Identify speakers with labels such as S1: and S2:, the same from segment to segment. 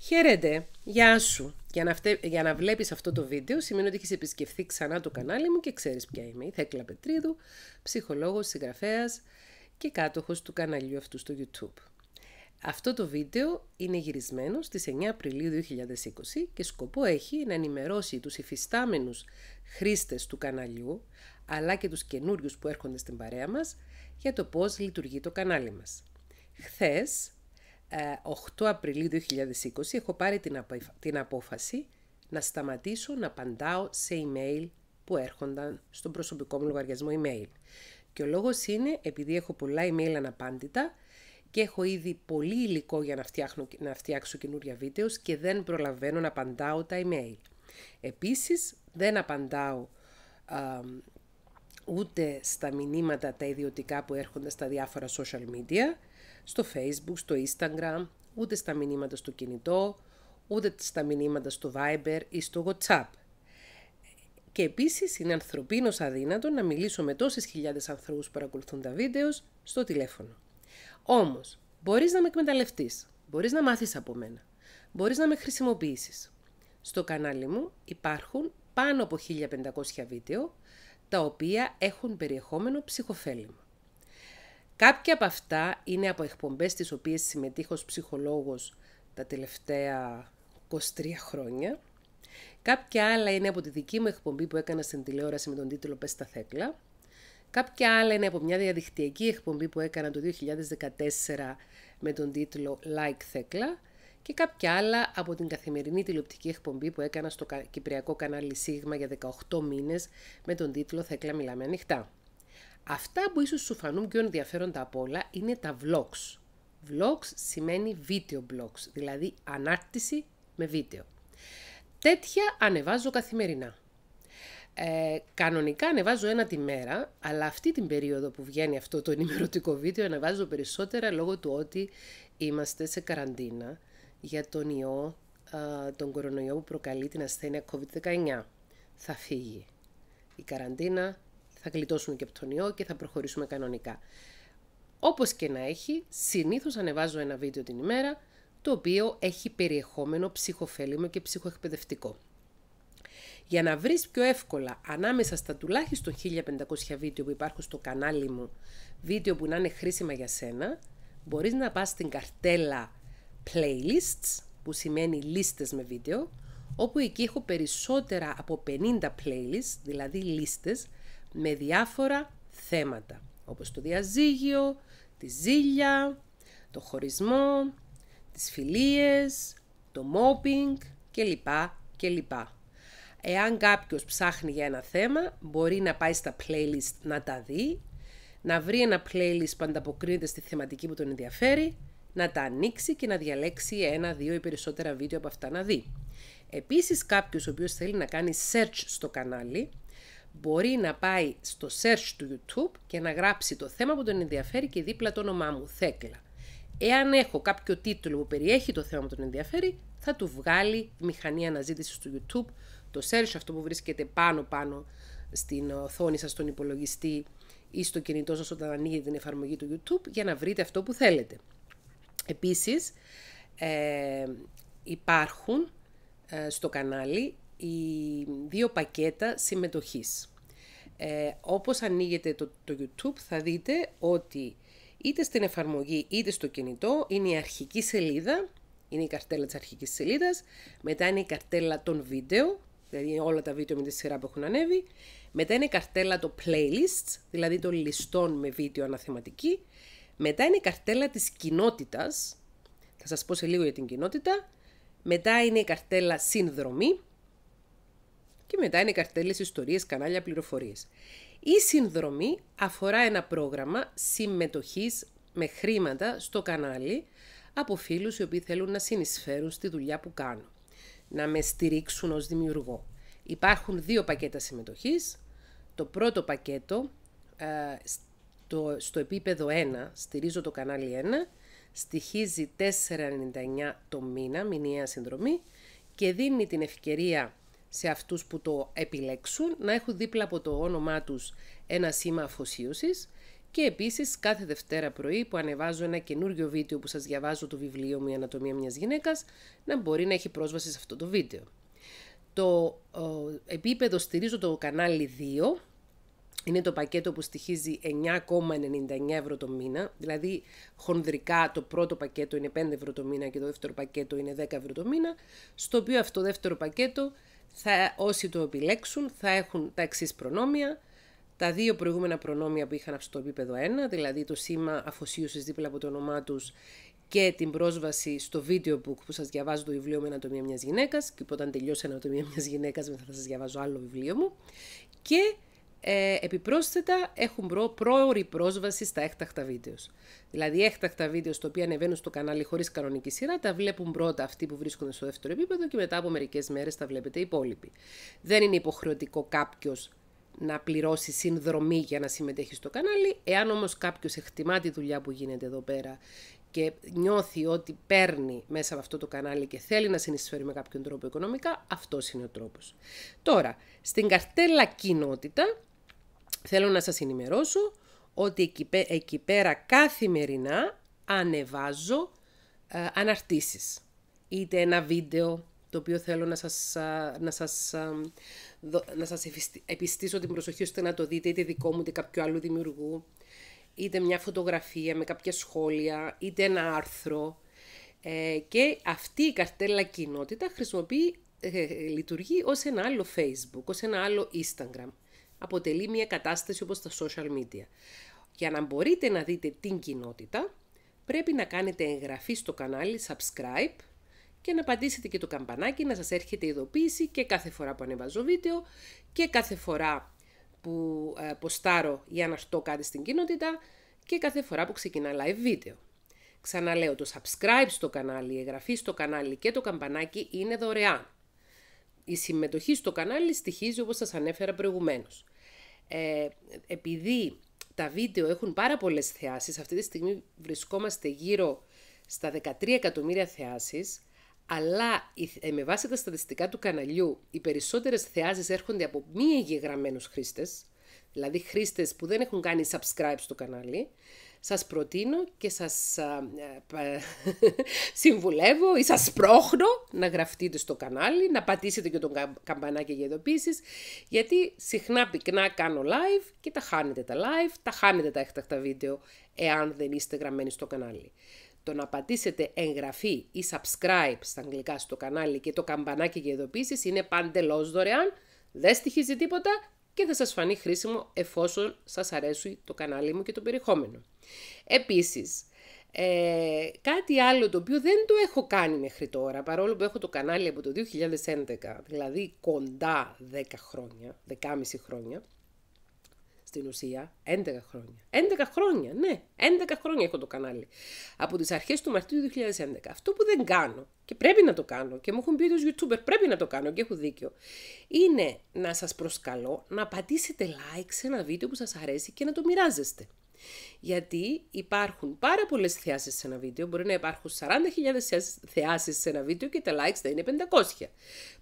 S1: Χαίρετε, γεια σου. Για να, φτε... για να βλέπεις αυτό το βίντεο σημαίνει ότι έχεις επισκεφθεί ξανά το κανάλι μου και ξέρεις ποια είμαι. Η Θέκλα Πετρίδου, ψυχολόγος, συγγραφέας και κάτοχος του καναλιού αυτού στο YouTube. Αυτό το βίντεο είναι γυρισμένο στις 9 Απριλίου 2020 και σκοπό έχει να ενημερώσει τους υφιστάμενους χρήστες του καναλιού αλλά και τους καινούριους που έρχονται στην παρέα μας για το πώς λειτουργεί το κανάλι μας. Χθες 8 ε, Απριλίου 2020 έχω πάρει την, την απόφαση να σταματήσω να απαντάω σε email που έρχονταν στον προσωπικό μου λογαριασμό email. Και ο λόγος είναι επειδή έχω πολλά email αναπάντητα και έχω ήδη πολύ υλικό για να, φτιάχνω, να φτιάξω καινούρια βίντεος και δεν προλαβαίνω να απαντάω τα email. Επίσης δεν απαντάω ούτε στα μηνύματα τα ιδιωτικά που έρχονται στα διάφορα social media στο facebook, στο instagram, ούτε στα μηνύματα στο κινητό, ούτε στα μηνύματα στο Viber ή στο WhatsApp. Και επίσης είναι ανθρωπίνως αδύνατο να μιλήσω με τόσες χιλιάδες ανθρώπους που παρακολουθούν τα βίντεος στο τηλέφωνο. Όμως, μπορείς να με εκμεταλλευτείς, μπορείς να μάθεις από μένα, μπορείς να με χρησιμοποιήσεις. Στο κανάλι μου υπάρχουν πάνω από 1500 βίντεο, τα οποία έχουν περιεχόμενο ψυχοφέλημα. Κάποια από αυτά είναι από εκπομπές τις οποίες συμμετείχω ως ψυχολόγος τα τελευταία 23 χρόνια. Κάποια άλλα είναι από τη δική μου εκπομπή που έκανα στην τηλεόραση με τον τίτλο «Πες τα θέκλα». Κάποια άλλα είναι από μια διαδικτυακή εκπομπή που έκανα το 2014 με τον τίτλο «Like θέκλα» και κάποια άλλα από την καθημερινή τηλεοπτική εκπομπή που έκανα στο κυπριακό κανάλι Σίγμα για 18 μήνες με τον τίτλο «Θέκλα μιλάμε ανοιχτά». Αυτά που ίσως σου φανούν πιο ενδιαφέροντα απ' όλα είναι τα vlogs. Vlogs σημαίνει video blogs, δηλαδή ανάρτηση με βίντεο. Τέτοια ανεβάζω καθημερινά. Ε, κανονικά ανεβάζω ένα τη μέρα, αλλά αυτή την περίοδο που βγαίνει αυτό το ενημερωτικό βίντεο ανεβάζω περισσότερα λόγω του ότι είμαστε σε καραντίνα για τον ιό, τον κορονοϊό που προκαλεί την ασθένεια COVID-19. Θα φύγει. Η καραντίνα θα γλιτώσουμε και από τον ιό και θα προχωρήσουμε κανονικά. Όπως και να έχει, συνήθως ανεβάζω ένα βίντεο την ημέρα, το οποίο έχει περιεχόμενο ψυχοφέλιμο και ψυχοεκπαιδευτικό. Για να βρεις πιο εύκολα ανάμεσα στα τουλάχιστον 1500 βίντεο που υπάρχουν στο κανάλι μου, βίντεο που να είναι χρήσιμα για σένα, μπορείς να πας στην καρτέλα playlists, που σημαίνει λίστες με βίντεο, όπου εκεί έχω περισσότερα από 50 playlists, δηλαδή λίστες, με διάφορα θέματα, όπως το διαζύγιο, τη ζήλια, το χωρισμό, τις φιλίες, το μόπινγκ κλπ. κλπ. Εάν κάποιος ψάχνει για ένα θέμα, μπορεί να πάει στα playlist να τα δει, να βρει ένα playlist που ανταποκρίνεται στη θεματική που τον ενδιαφέρει, να τα ανοίξει και να διαλέξει ένα, δύο ή περισσότερα βίντεο από αυτά να δει. Επίσης κάποιος ο οποίος θέλει να κάνει search στο κανάλι, μπορεί να πάει στο search του YouTube και να γράψει το θέμα που τον ενδιαφέρει και δίπλα το όνομά μου, Θέκλα. Εάν έχω κάποιο τίτλο που περιέχει το θέμα που τον ενδιαφέρει, θα του βγάλει η μηχανή αναζήτησης του YouTube, το search αυτό που βρίσκεται πάνω-πάνω στην οθόνη σας, στον υπολογιστή ή στο κινητό σας όταν ανοίγετε την εφαρμογή του YouTube για να βρείτε αυτό που θέλετε. Επίσης, ε, υπάρχουν ε, στο κανάλι οι δύο πακέτα συμμετοχής. Ε, όπως ανοίγετε το, το YouTube θα δείτε ότι είτε στην εφαρμογή είτε στο κινητό είναι η αρχική σελίδα, είναι η καρτέλα της αρχικής σελίδας, μετά είναι η καρτέλα των βίντεο, δηλαδή όλα τα βίντεο με τη σειρά που έχουν ανέβει, μετά είναι η καρτέλα των playlists, δηλαδή των ληστών με βίντεο αναθεματική, μετά είναι η καρτέλα της κοινότητας, θα σας πω σε λίγο για την κοινότητα, μετά είναι η καρτέλα συνδρομή, και μετά είναι καρτέλε ιστορίες, κανάλια, πληροφορίες. Η συνδρομή αφορά ένα πρόγραμμα συμμετοχής με χρήματα στο κανάλι από φίλους οι οποίοι θέλουν να συνεισφέρουν στη δουλειά που κάνω, να με στηρίξουν ως δημιουργό. Υπάρχουν δύο πακέτα συμμετοχής. Το πρώτο πακέτο ε, στο, επίπεδο 1, στηρίζω το κανάλι 1, στοιχίζει 4,99 το μήνα, μηνιαία συνδρομή, και δίνει την ευκαιρία σε αυτούς που το επιλέξουν να έχουν δίπλα από το όνομά τους ένα σήμα αφοσίωσης και επίσης κάθε Δευτέρα πρωί που ανεβάζω ένα καινούριο βίντεο που σας διαβάζω το βιβλίο μια «Η Ανατομία μιας γυναίκας» να μπορεί να έχει πρόσβαση σε αυτό το βίντεο. Το επίπεδο στηρίζω το κανάλι 2, είναι το πακέτο που στοιχίζει 9,99 ευρώ το μήνα, δηλαδή χονδρικά το πρώτο πακέτο είναι 5 ευρώ το μήνα και το δεύτερο πακέτο είναι 10 ευρώ το μήνα, στο οποίο αυτό το δεύτερο πακέτο θα, όσοι το επιλέξουν θα έχουν τα εξής προνόμια. Τα δύο προηγούμενα προνόμια που είχαν στο επίπεδο 1, δηλαδή το σήμα αφοσίωσης δίπλα από το όνομά τους και την πρόσβαση στο βίντεο book που σας διαβάζω το βιβλίο με ανατομία μιας γυναίκας και όταν τελειώσει ανατομία μιας γυναίκας μετά θα σας διαβάζω άλλο βιβλίο μου και ε, επιπρόσθετα έχουν προ, πρόορη πρόσβαση στα έκτακτα βίντεος. Δηλαδή, έκτακτα βίντεος στο οποία ανεβαίνουν στο κανάλι χωρίς κανονική σειρά, τα βλέπουν πρώτα αυτοί που βρίσκονται στο δεύτερο επίπεδο και μετά από μερικές μέρες τα βλέπετε οι υπόλοιποι. Δεν είναι υποχρεωτικό κάποιος να πληρώσει συνδρομή για να συμμετέχει στο κανάλι. Εάν όμως κάποιος εκτιμά τη δουλειά που γίνεται εδώ πέρα και νιώθει ότι παίρνει μέσα από αυτό το κανάλι και θέλει να συνεισφέρει με κάποιον τρόπο οικονομικά, αυτός είναι ο τρόπος. Τώρα, στην καρτέλα κοινότητα Θέλω να σας ενημερώσω ότι εκεί, πέρα καθημερινά ανεβάζω ε, αναρτήσεις. Είτε ένα βίντεο το οποίο θέλω να σας, ε, να σας, ε, να σας επιστήσω την προσοχή ώστε να το δείτε είτε δικό μου είτε κάποιου άλλου δημιουργού, είτε μια φωτογραφία με κάποια σχόλια, είτε ένα άρθρο. και αυτή η καρτέλα κοινότητα χρησιμοποιεί, λειτουργεί ως ένα άλλο Facebook, ως ένα άλλο Instagram αποτελεί μια κατάσταση όπως τα social media. Για να μπορείτε να δείτε την κοινότητα, πρέπει να κάνετε εγγραφή στο κανάλι, subscribe και να πατήσετε και το καμπανάκι να σας έρχεται ειδοποίηση και κάθε φορά που ανεβάζω βίντεο και κάθε φορά που ε, ποστάρω να αναρτώ κάτι στην κοινότητα και κάθε φορά που ξεκινά live βίντεο. Ξαναλέω, το subscribe στο κανάλι, η εγγραφή στο κανάλι και το καμπανάκι είναι δωρεάν η συμμετοχή στο κανάλι στοιχίζει όπως σας ανέφερα προηγουμένως. Ε, επειδή τα βίντεο έχουν πάρα πολλές θεάσεις, αυτή τη στιγμή βρισκόμαστε γύρω στα 13 εκατομμύρια θεάσεις, αλλά ε, με βάση τα στατιστικά του καναλιού, οι περισσότερες θεάσεις έρχονται από μη εγγεγραμμένους χρήστες, δηλαδή χρήστες που δεν έχουν κάνει subscribe στο κανάλι, σας προτείνω και σας συμβουλεύω ή σας πρόχνω να γραφτείτε στο κανάλι, να πατήσετε και τον καμπανάκι για ειδοποίησεις, γιατί συχνά πυκνά κάνω live και τα χάνετε τα live, τα χάνετε τα έκτακτα βίντεο, εάν δεν είστε γραμμένοι στο κανάλι. Το να πατήσετε εγγραφή ή subscribe στα αγγλικά στο κανάλι και το καμπανάκι για ειδοποίησεις είναι παντελώς δωρεάν, δεν στοιχίζει τίποτα και θα σας φανεί χρήσιμο εφόσον σας αρέσει το κανάλι μου και το περιεχόμενο. Επίσης, ε, κάτι άλλο το οποίο δεν το έχω κάνει μέχρι τώρα, παρόλο που έχω το κανάλι από το 2011, δηλαδή κοντά 10 χρόνια, 10,5 χρόνια, στην ουσία 11 χρόνια. 11 χρόνια, ναι, 11 χρόνια έχω το κανάλι. Από τις αρχές του Μαρτίου 2011. Αυτό που δεν κάνω και πρέπει να το κάνω και μου έχουν πει ότι YouTuber πρέπει να το κάνω και έχω δίκιο, είναι να σας προσκαλώ να πατήσετε like σε ένα βίντεο που σας αρέσει και να το μοιράζεστε. Γιατί υπάρχουν πάρα πολλές θεάσεις σε ένα βίντεο, μπορεί να υπάρχουν 40.000 θεάσεις σε ένα βίντεο και τα likes θα είναι 500.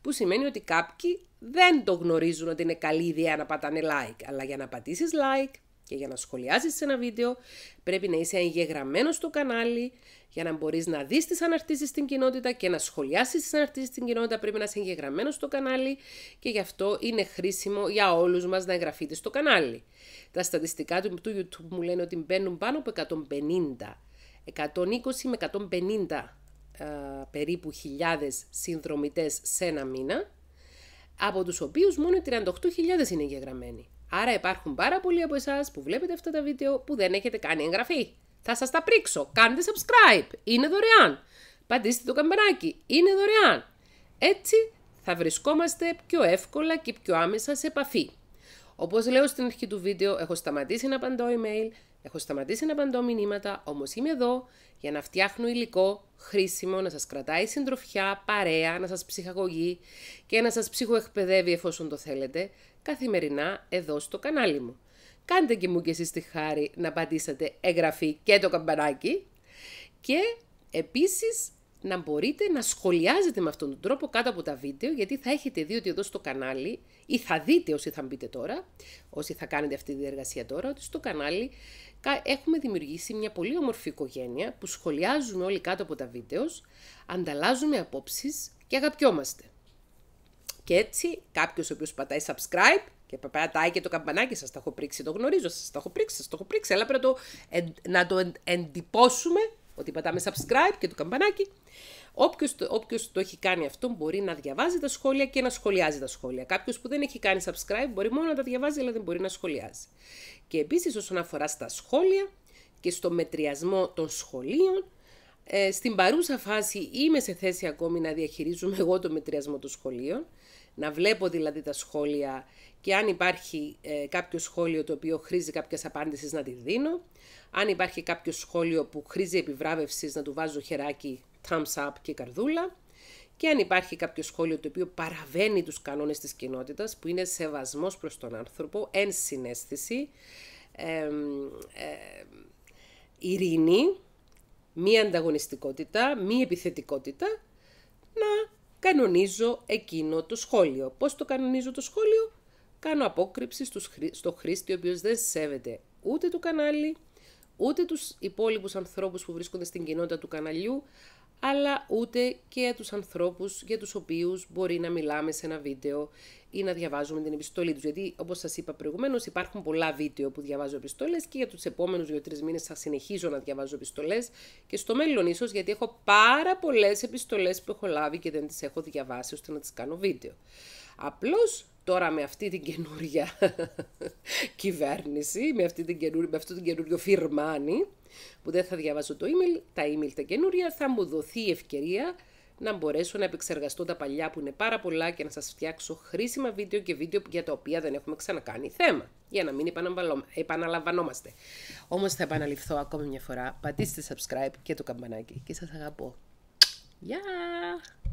S1: Που σημαίνει ότι κάποιοι δεν το γνωρίζουν ότι είναι καλή ιδέα να πατάνε like, αλλά για να πατήσεις like και για να σχολιάζεις σε ένα βίντεο πρέπει να είσαι εγγεγραμμένος στο κανάλι για να μπορείς να δεις τις αναρτήσεις στην κοινότητα και να σχολιάσεις τις αναρτήσεις στην κοινότητα πρέπει να είσαι εγγεγραμμένος στο κανάλι και γι' αυτό είναι χρήσιμο για όλους μας να εγγραφείτε στο κανάλι. Τα στατιστικά του YouTube μου λένε ότι μπαίνουν πάνω από 150, 120 με 150 ε, περίπου χιλιάδες συνδρομητές σε ένα μήνα, από τους οποίους μόνο 38.000 είναι εγγεγραμμένοι. Άρα υπάρχουν πάρα πολλοί από εσάς που βλέπετε αυτά τα βίντεο που δεν έχετε κάνει εγγραφή. Θα σας τα πρίξω. Κάντε subscribe. Είναι δωρεάν. Πατήστε το καμπανάκι! Είναι δωρεάν. Έτσι θα βρισκόμαστε πιο εύκολα και πιο άμεσα σε επαφή. Όπως λέω στην αρχή του βίντεο, έχω σταματήσει να απαντώ email, έχω σταματήσει να απαντώ μηνύματα, όμως είμαι εδώ για να φτιάχνω υλικό χρήσιμο, να σας κρατάει συντροφιά, παρέα, να σας ψυχαγωγεί και να σας ψυχοεκπαιδεύει εφόσον το θέλετε, καθημερινά εδώ στο κανάλι μου. Κάντε και μου και εσείς τη χάρη να πατήσετε εγγραφή και το καμπανάκι και επίσης να μπορείτε να σχολιάζετε με αυτόν τον τρόπο κάτω από τα βίντεο, γιατί θα έχετε δει ότι εδώ στο κανάλι, ή θα δείτε όσοι θα μπείτε τώρα, όσοι θα κάνετε αυτή τη διεργασία τώρα, ότι στο κανάλι έχουμε δημιουργήσει μια πολύ όμορφη οικογένεια που σχολιάζουμε όλοι κάτω από τα βίντεος, ανταλλάζουμε απόψεις και αγαπιόμαστε. Και έτσι κάποιος ο οποίος πατάει subscribe και πατάει και το καμπανάκι, σας τα έχω πρίξει, το γνωρίζω, σας τα έχω πρίξει, σας το έχω πρίξει, αλλά πρέπει να το, να το εν, εντυπώσουμε ότι πατάμε subscribe και το καμπανάκι. Όποιος το, το έχει κάνει αυτό μπορεί να διαβάζει τα σχόλια και να σχολιάζει τα σχόλια. Κάποιος που δεν έχει κάνει subscribe μπορεί μόνο να τα διαβάζει, αλλά δεν μπορεί να σχολιάζει. Και επίσης όσον αφορά στα σχόλια και στο μετριασμό των σχολείων, ε, στην παρούσα φάση είμαι σε θέση ακόμη να διαχειρίζομαι εγώ το μετριασμό των σχολείων, να βλέπω δηλαδή τα σχόλια και αν υπάρχει ε, κάποιο σχόλιο το οποίο χρήζει κάποιες απάντησης να τη δίνω, αν υπάρχει κάποιο σχόλιο που χρήζει επιβράβευσης να του βάζω χεράκι, thumbs up και καρδούλα, και αν υπάρχει κάποιο σχόλιο το οποίο παραβαίνει τους κανόνες της κοινότητας, που είναι σεβασμός προς τον άνθρωπο, ενσυναίσθηση, ε, ε, ειρήνη, μη ανταγωνιστικότητα, μη επιθετικότητα, να κανονίζω εκείνο το σχόλιο. Πώς το κανονίζω το σχόλιο? Κάνω απόκρυψη στο χρήστη ο οποίος δεν σέβεται ούτε το κανάλι, ούτε τους υπόλοιπους ανθρώπους που βρίσκονται στην κοινότητα του καναλιού, αλλά ούτε και τους ανθρώπους για τους οποίους μπορεί να μιλάμε σε ένα βίντεο ή να διαβάζουμε την επιστολή τους. Γιατί, όπως σας είπα προηγουμένως, υπάρχουν πολλά βίντεο που διαβάζω επιστολές και για τους επομενους δυο 2-3 μήνες θα συνεχίζω να διαβάζω επιστολές και στο μέλλον ίσως γιατί έχω πάρα πολλές επιστολές που έχω λάβει και δεν τις έχω διαβάσει ώστε να τις κάνω βίντεο. Απλώς τώρα με αυτή την καινούρια κυβέρνηση, με, αυτή την με αυτό καινούριο φιρμάνι, που δεν θα διαβάζω το email, τα email τα καινούρια, θα μου δοθεί η ευκαιρία να μπορέσω να επεξεργαστώ τα παλιά που είναι πάρα πολλά και να σας φτιάξω χρήσιμα βίντεο και βίντεο για τα οποία δεν έχουμε ξανακάνει θέμα, για να μην επαναλαμβανόμαστε. Όμως θα επαναληφθώ ακόμη μια φορά, πατήστε subscribe και το καμπανάκι και σας αγαπώ. Γεια! Yeah.